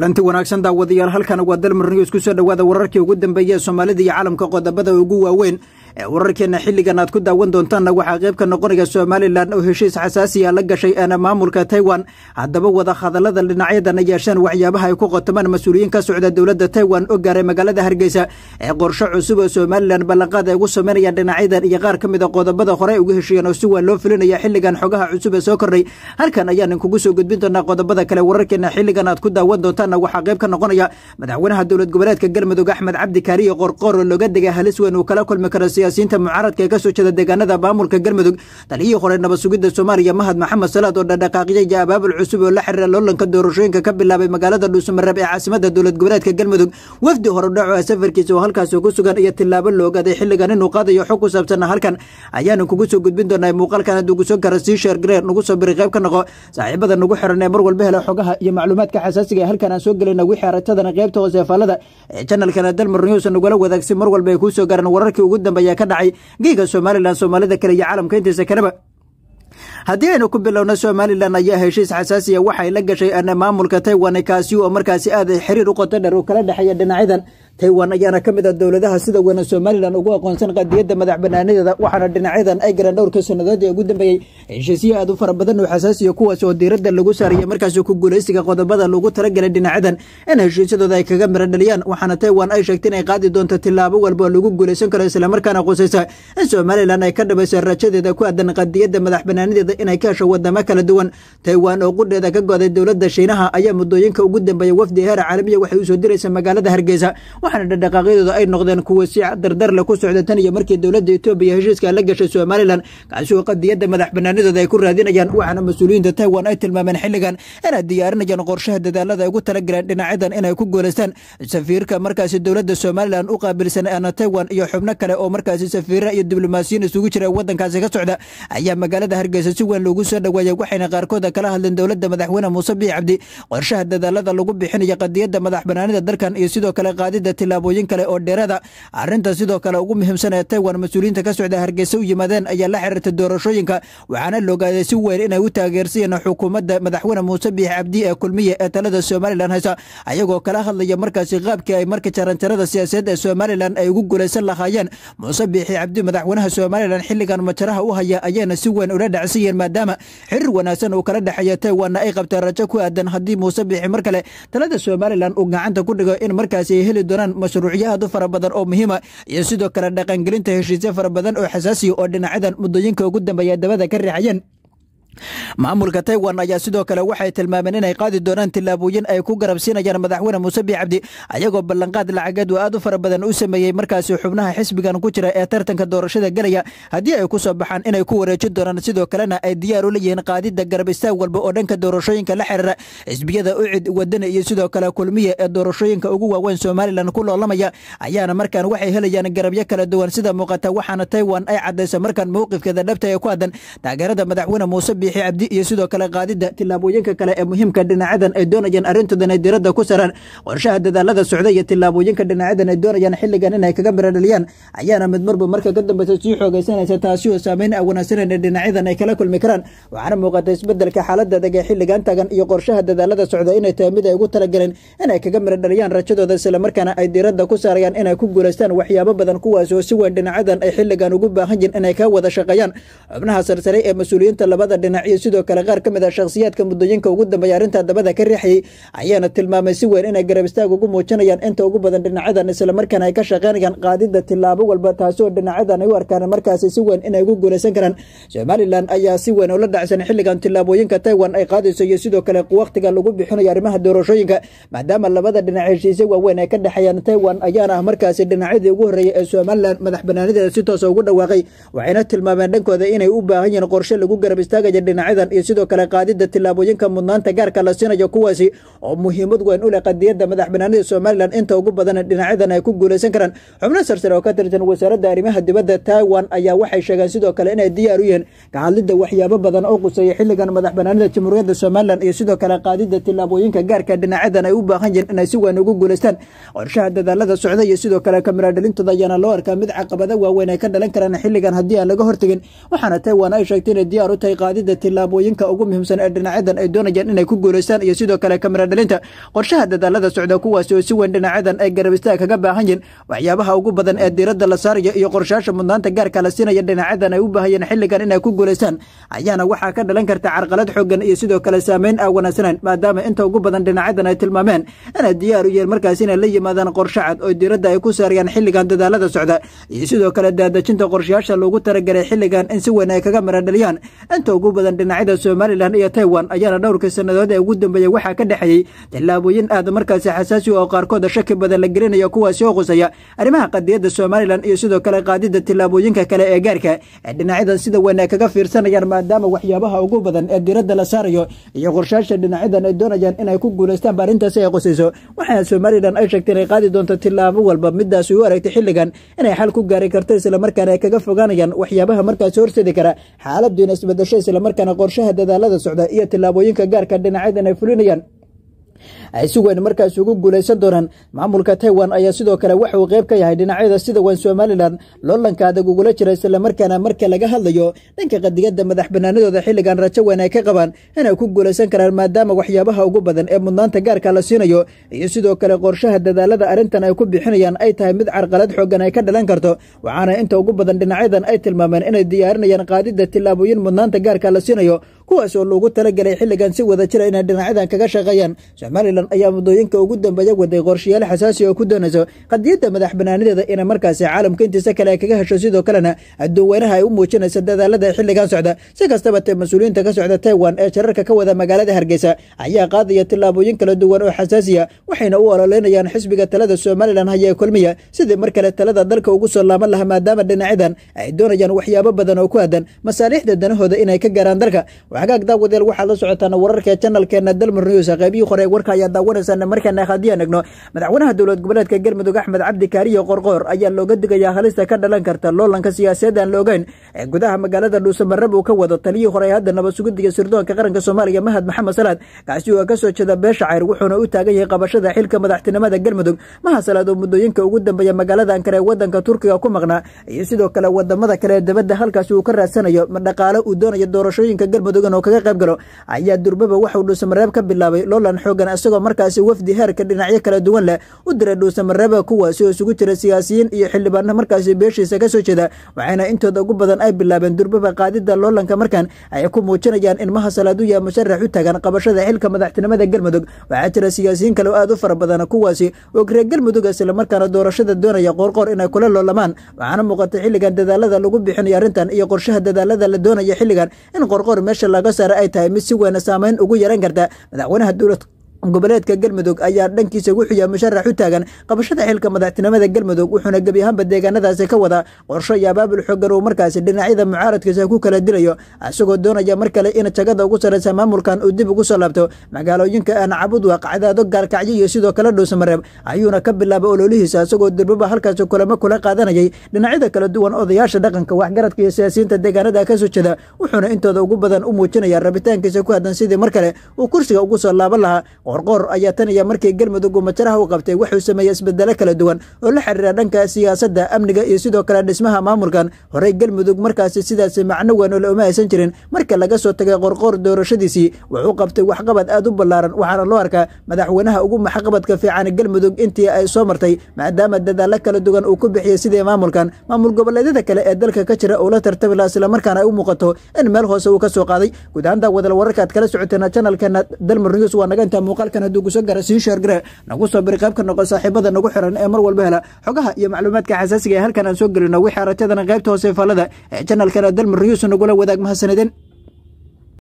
kulanti wanaagsan daawadayaal halkana waa dal marniyo isku soo dhowaada wararkii ugu dambeeya soomaalida iyo caalamka qodobada ugu waaweyn ee wararkeena xilligan aad ku daawan doontaanna waxaa qeybka noqonaya somalilan oo heshiis xasaasiya la gashay eena maamulka taiwan haddaba wada wadahadallada dhinacyadana yeesheen waxyaabaha ay ku qotamaan mas-uuliyiin ka socda dowladda taiwan oo gaaray magaalada hargeysa ee qorsho cusub oo somalilan ballanqaad ay ugu samaynayaan dhinacyadan iyo qaar ka mida qodobada horey ugu heshiiyeen oo si waan loo filinaya xilligan xogaha cusub ee soo kordhay halkan ayaan inkugu soo gudbin doonaa qodobada kale wararkeena xilligan aad ku daawan doontaanna waxaa qeyb ka noqonaya madaxweynaha dowlad goboleedka galmudug axmed cabdikaariyo kaariyo qorqoor oo looga degay halis weyn uu kala kulmi karo siyaasiyiinta mucaaradka ee ka soo jeeda deegaanada maamulka galmudug daliyii hore nabad sugidda soomaaliya mahad maxamed salaad oo dhadhaqaaqiyay jaabaabul cusub oo la xiriira loolanka doorashooyinka ka bilaabay magaalada dhuusamareeb ee caasimada dowlad goboleedka galmudug wafdi horudhaco ah safarkiisa oo halkaas ku sugan iyo tillaabo loo ogaaday xilligan inuu qaadayo xog ku saabsan halkan ayaanu kugu soo gudbin doonaa muuqaalkan aad ugu soo kara sii sheer gareer nagu soo biri qayb ka noqo saaxiibada nagu xiran ee mar walba hela xogaha iyo macluumaadka xasaasiga ee halkan aan soo gelayna wixii aragtadana qaybta hoose ee faalada ee janalkana dalmar news nagula wadaagsi mar walba ay kuu soo garan wararkii ugu dambeeya ayaa ka dhacay geega somalilan soomaalida kale iyo caalamka intiisa kaleba haddii aynu ku bilowna somalilan ayaa heshiis xasaasiya waxay la gashay maamulka taiwan kaasi oo markaasi aad xiriir u qoto dheer uu kala dhexeeya dhinacyadan taiwan ayaana ka mid ah dowladaha sida wenan somalilan ugu aqoonsan qadiyadda madax banaanideeda waxaana dhinacyadan ay garan dhowrka sannadood ee ugu dambeeyey heshiisyo aad u fara badan oo xasaasiyo kuwaas oo diiradda lagu saaraya markaas ku guulaysiga qodobada lagu talagalay dhinacyadan in heshiisyadooda ay kaga miro dhaliyaan waxaana taiwan ay sheegtay inay qaadi doonto tilaabo walba oo lagu guuleysan karo islamarkaana qusaysa in somalilan ay ka dhabayso rajadeeda ku aadan qadiyadda madax banaanideeda inay ka hesho wadamo kala duwan taiwan oo qudheeda ka go-day dowladda shiinaha ayaa muddooyinka ugu dambeeya wafdi heer caalamiya waxay usoo diraysa magaalada hargeysa waxaana dhaqdhaqaaqyadooda ay noqdeen kuwa si dardarla ku socda tan iyo markii dowladda etoobiya heshiiska la gashay somalilan kaasoo qadiyadda madax banaanidooda ay ku raadinayaan waxaana mas-uuliyiinta taiwan ay tilmaameen xilligan inay diyaarinayaan qorshaha dadaalada ay ugu talagaleen dhinacyadan inay ku gooleystaan safiirka markaasi dowladda somalilan u qaabilsanay ana taiwan iyo xubno kale oo markaasi safiira iyo diblomaasiyiin isugu jira wadankaasi ka socda ayaa magaalada hargeysa si weyn loogu soo dhoweeyey waxayna qaarkooda kala hadleen dowladda madaxweyne muuse biixi cabdi qorshaha dadaalada lagu bixinayo qadiyadda madax banaanida dalkan iyo sidoo kale qaadida sida tillaabooyin kale oo dheerada arrinta sidoo kale ugu muhiimsan ee taiwan mas-uuliyiinta ka socda hargeysa u yimaadeen ayaa la xiriirta doorashooyinka waxaana loogaaday si weyn inay u taageersayeen xukuumadda madaxweyne muuse biix cabdi ee kulmiye ee talada somalilan haysa ayagoo kala hadlaya markaasi qaabkii ay marka jaranjarada siyaasadeed ee somalilan ay ugu guulaysan lahaayeen muuse biixi cabdi madaxweynaha somalilan xilligan majaraha u haya ayayna si weyn ula dhacsayeen maadaama xiriir wanaagsan uu kala dhexeeya taiwanna ay qabtaan rajo ku aadan haddii muuse biixi mar kale talada somalilan uu gacanta ku dhigo in markaasi ay heli doonaan haddana mashruucyo aad u fara badan oo muhiima iyo sidoo kale dhaqangelinta heshiisyo fara badan oo xasaasiya oo dhinacyadan muddooyinka ugu dambeeya dabada ka riixayeen maamulka taiwan ayaa sidoo kale waxay tilmaameen inay qaadi doonaan tillaabooyin ay ku garabsiinayaan madaxweyne muuse biicabdi ayagoo ballanqaad lacageed oo aad u fara badan u sameeyey markaasi xubnaha xisbigan ku jira ee tartanka doorashada gelaya haddii ay ku soo baxaan inay ku wareejin doonaan sidoo kalena ay diyaar u leeyihiin qaadidda garab istaag walba oo dhanka doorashooyinka la xiriira xisbiyada ucid wadani iyo sidoo kale kulmiya ee doorashooyinka ugu waaweyn somalilan ku loolamaya ayaana markaan waxay helayaan garabyo kala duwan sida muuqata waxaana taiwan ay caddaysa markaan mowqifkeeda dhabta ee ku aadan taageerada madaxweyne muuse wixii abdi iyo sidoo kale qaadida tilaabooyinka kale ee muhiimka dhinacadan ay doonayaan arrintoodan ay diradda ku saraan qorshaha dadaalada socda iyo tilaabooyinka dhinacadan ay doonayaan xilligan inay kaga miro ayaana mid marba marka ka dambaysa sii xoogaysanaysa taasi oo saameyn awanaagsanan ah ee dhinacyadan ay kala kulmi karaan waxaana muuqata isbedelka xaaladda adag ee xilligan taagan iyo qorshaha dadaalada socda inay tahay mid ay ugu talagaleen inay kaga miro rajadooda islamarkaana ay diradda ku saarayaan inay ku guulaystaan waxyaabo badan kuwaas oo si weyn dhinacadan ay xilligan ugu baahan yihin inay ka wada shaqeeyaan xubnaha sarsare ee mas-uuliyiinta labada dhinacyo sidoo kale qaar ka mid ah shakhsiyaadka muddooyinka ugu dambeeya arrintaa dabada ka riixayey ayaana tilmaamay si weyn inay garab istaag ugu muujinayaan inta ugu badan dhinacyadan islamarkaana ay ka shaqaynayaan qaadida tilaabo walba taasoo dhinacyadan ay u arkaan markaasi si weyn inay ugu guulaysan karaan somalilan ayaa si weyn ula dhacsan xilligan tillaabooyinka taiwan ay qaadayso iyo sidoo kale wakhtiga lagu bixinayo arrimaha doorashooyinka maadaama labada dhinac heshiisya waaweyn ay ka dhexeeyaan taiwan ayaana ah markaasi dhinacyadii ugu horreeyey ee somalilan madax banaanideeda si toosa ugu dhawaaqay waxayna tilmaameen dhankooda inay u baahan yihiin qorshe lagu garab istaagaya qaadid dhinacyadan iyo sidoo kale qaadidda tillaabooyinka mudnaanta gaarka la siinayo kuwaasi oo muhiimad weyn u leh qadiyadda madax banaanida somalilan inta ugu badan dhinacyadan ay ku guulaysan karaan xubno sarsare oo ka tirsan wasaaradda arrimaha dibadda taiwan ayaa waxay sheegeen sidoo kale inay diyaar u yihiin kahadlidda waxyaabo badan oo quseeya xilligan madax banaanida jamhuuriyadda somalilan iyo sidoo kale qaadidda tillaabooyinka gaarka dhinacyadan ay u baahan yihiin inay si weyn ugu guulaystaan qorshaha dadaalada socda iyo sidoo kale kamiradhalintooda ayaana loo arkaa mid caqabada waaweyn ay ka dhalan karaan xilligan haddii aan laga hortegin waxaana taiwan ay sheegtay inay diyaar u tahay qaadidda ardayda tillaabooyinka ugu muhiimsan ee dhinacyadan ay doonayaan inay ku guulaystaan iyo sidoo kale kamira dhalinta qorshaha dadaalada socda kuwaasi oo si weyn dhinacyadan ay garabistaa kaga baahan yihin waxyaabaha ugu badan ee diiradda la saaraya iyo qorshayaasha mudnaanta gaarka la siinaya dhinacyadan ay u baahayeen xilligan inay ku guulaystaan ayaana waxaa ka dhalan karta carqalad xoogan iyo sidoo kale saameyn aan ah wanaagsanayn maadaama inta ugu badan dhinacyadan ay tilmaameen inay diyaar u yihiin markaas inay la yimaadaan qorshe cad oo diiradda ay ku saarayaan xilligan dadaalada socda iyo sidoo kale daadejinta qorshayaasha loogu talagalay xilligan in si weyn ay kaga miradhaliyaan inta ugu badan dhinacyada somalilan iyo taiwan ayaana dhowrkii sannadood ee ugu dambeeya waxaa ka dhexeeyey tillaabooyin aad markaasi xasaasi oo qaarkooda shaki badan la gelinayo kuwaasi oo qusaya arrimaha qadiyadda somalilan iyo sidoo kale qaadidda tillaabooyinka kale ee gaarka ee dhinacyadan sida wanaag kaga fiirsanayaan maadaama waxyaabaha ugu badan ee diradda la saarayo iyo qorshaasha dhinacyadan ay doonayaan inay ku guulaystaanba arrintaasi ay qusayso waxaana somalilan ay sheegtay inay qaadi doonto tillaabo walba midaasi u aragtay xilligan inay xal ku gaari karto islamarkaana ay kaga fogaanayaan waxyaabaha markaasi horseedi kara xaaladdiina isbadasho islamar markaana qorshaha dadaalada socda iyo tillaabooyinka gaarka dhinaceed inay fulinayaan isugu weyn markaas ugu guulaysan doonaan maamulka taiwan ayaa sidoo kale waxuu qayb ka yahay dhinacyada sida wan somalilan loolanka adag ugula jira islamarkaana marka laga hadlayo dhanka qadiyadda madax banaanidooda xilligan rajo weyn ay ka qabaan inay ku guulaysan karaan maadaama waxyaabaha ugu badan ee mudnaanta gaarka la siinayo iyo sidoo kale qorshaha dadaalada arrintan ay ku bixinayaan ay tahay mid carqalad xoogan ay ka dhalan karto waxaana inta ugu badan dhinacyadan ay tilmaameen inay diyaarinayaan qaadidda tilaabooyin mudnaanta gaarka la siinayo kuwaas oo loogu galay xilligan si wada jira inay dhinacyadan kaga shaqeeyaan somalilan ayaa muddooyinka ugu dambeeya waday qorshayaal xasaasi oo ku doonayso qadiyadda madax banaanideeda inay markaasi caalamka intiisa kale ay kaga hesho sidoo kalena aduweynaha ay u muujinaysa dadaalada xilligan socda si kastaba tee mas-uuliyiinta ka socda taiwan ee shararka ka wada magaalada hargeysa ayaa qaadaya tillaabooyin kala duwan oo xasaasiya waxayna u ololeynayaan xisbiga talada somalilan hayee kulmiya sidii mar kale talada dalka ugu soo laaban lahaa maadaama dhinacyadan ay doonayaan waxyaabo badan oo ku aadan masaalixda danahooda inay ka gaaraan dalka hagaag daawadeel waxaad la socotaan wararka janalkeena dalmar news qaybihii hore warka ayaa daawanaysaan markaana haddii aan egno madaxweynaha dowlad goboleedka galmudug axmed cabdi kaariyo qorqoor ayaa looga digayaa halista ka dhalan karta loolanka siyaasayadan loogeyn ee gudaha magaalada dhuusamareb uu ka wado taliyii hore ee haddanaba sugudiga sirdoonka qaranka soomaaliya mahad maxamed salaad kaasi oo ka soo jeeda beeshacayr wuxuuna u taagan yahay qabashada xilka madaxtinimada galmudug mahad salaad oo muddooyinka ugu dambeeya magaalada ankara ee wadanka turkiga ku maqnaa iyo sidoo kale wadamada kale ee dabadda halkaasi uu ka raadsanayo dhaqaale uu doonayo doorashooyinka galmudug badan oo kaga qayb galo ayaa durbaba waxauu dhuusamareeb ka bilaabay loolan xoogan isagoo markaasi wafdi heerka dhinacyo kala duwan leh u diray dhuusamareeba kuwaasi oo isugu jira siyaasiyiin iyo xildhibaano markaasi beeshiisa ka soo jeeda waxaana intooda ugu badan ay bilaabeen durbaba qaadida loolanka markan ay ku muujinayaan in maha salaaduya musharax u taagan qabashada xilka madaxtinimada galmudug waxaa jira siyaasiyiin kale oo aad u fara badan kuwaasi oo reer galmudug islamarkaana doorashada doonaya qoorqoor inay kula loolamaan waxaana muuqata xilligan dadaalada lagu bixinayo arrintan iyo qorshaha dadaalada la doonaya xilligan in qorqoor meesha laga saaray ay tahay mid si weyn saameyn ugu yaran karta madaxweynaha dowlad goboleedka galmudug ayaa dhankiisa wuxuuya musharax u taagan qabashada xilka madaxtinimada galmudug wuxuuna gebi ahaanba deegaanadaasi ka wada qorsho iyo abaabul xoogan uu markaasi dhinacyada mucaaradkiisa ku kala dilayo isagoo doonaya mar kale in jagada ugu sarraysa maamulkan uu dib ugu soo laabto magaalooyinka cabudwa qacdaado gaalkacyo iyo sidoo kale dhuusmareeb ayuuna ka bilaabay ololihiisa isagoo durbaba halkaasi kulamo kula qaadanayay dhinacyada kala duwan odayaasha dhaqanka waxgaradka iyo siyaasiyiinta deegaanada ka soo jeeda wuxuuna intooda ugu badan u muujinaya rabitaankiisa ku hadan sidii mar kale uu kursiga ugu soo laaban lahaa qorqoor ayaa tanaya markii galmudug uu majaraha u qabtay wuxuu sameeyey isbedelo kala duwan oo la xiriira dhanka siyaasadda amniga iyo sidoo kale dhismaha maamulkan horey galmudug markaasi sidaasi macno weyn oo la uma aysan jirin marka laga soo tagay qorqoor doorashadiisii wuxuu qabtay waxqabad aad u ballaaran waxaana loo arkaa madaxweynaha ugu maxqabadka fiican galmudug intii ay soo martay maadaama dadaallo kala duwan uu ku bixiyey sidii maamulkan maamul goboleedyada kale ee dalka ka jira uu la tartami laha islamarkaana ay u muuqato in meel hoose uu ka soo qaaday guud wadal wararkaad kala socoteena janalkeena dalmar news waa naga intaa muuq مقال كان دوغو سغرا سين شير غرا نغو سو بري قيب كنقو صاحبدا نغو خيرن اي مر ولبا هلا حقها يا معلومات كان حساسيه هلكان سو غلينا وي حارتدنا قيبته هوسيفالدا جنال كان دلم ريوس نغو لا وداق ما